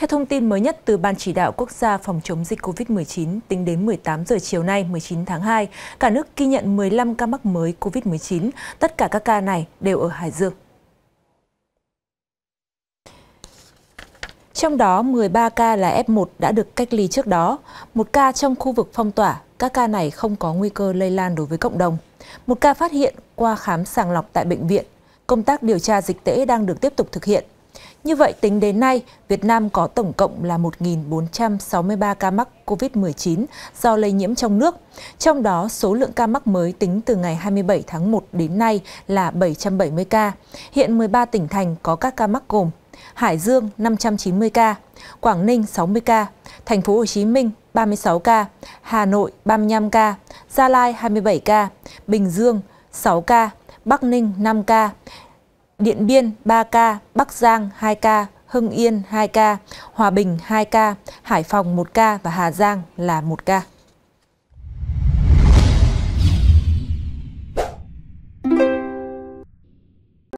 Theo thông tin mới nhất từ Ban Chỉ đạo Quốc gia phòng chống dịch COVID-19, tính đến 18 giờ chiều nay 19 tháng 2, cả nước ghi nhận 15 ca mắc mới COVID-19. Tất cả các ca này đều ở Hải Dương. Trong đó 13 ca là F1 đã được cách ly trước đó, một ca trong khu vực phong tỏa, các ca này không có nguy cơ lây lan đối với cộng đồng. Một ca phát hiện qua khám sàng lọc tại bệnh viện. Công tác điều tra dịch tễ đang được tiếp tục thực hiện như vậy, tính đến nay, Việt Nam có tổng cộng là 1.463 ca mắc COVID-19 do lây nhiễm trong nước. Trong đó, số lượng ca mắc mới tính từ ngày 27 tháng 1 đến nay là 770 ca. Hiện 13 tỉnh thành có các ca mắc gồm Hải Dương 590 ca, Quảng Ninh 60 ca, Thành phố Hồ Chí Minh 36 ca, Hà Nội 35 ca, Gia Lai 27 ca, Bình Dương 6 ca, Bắc Ninh 5 ca, Điện Biên 3 ca, Bắc Giang 2 ca, Hưng Yên 2 ca, Hòa Bình 2 ca, Hải Phòng 1 ca và Hà Giang là 1 ca.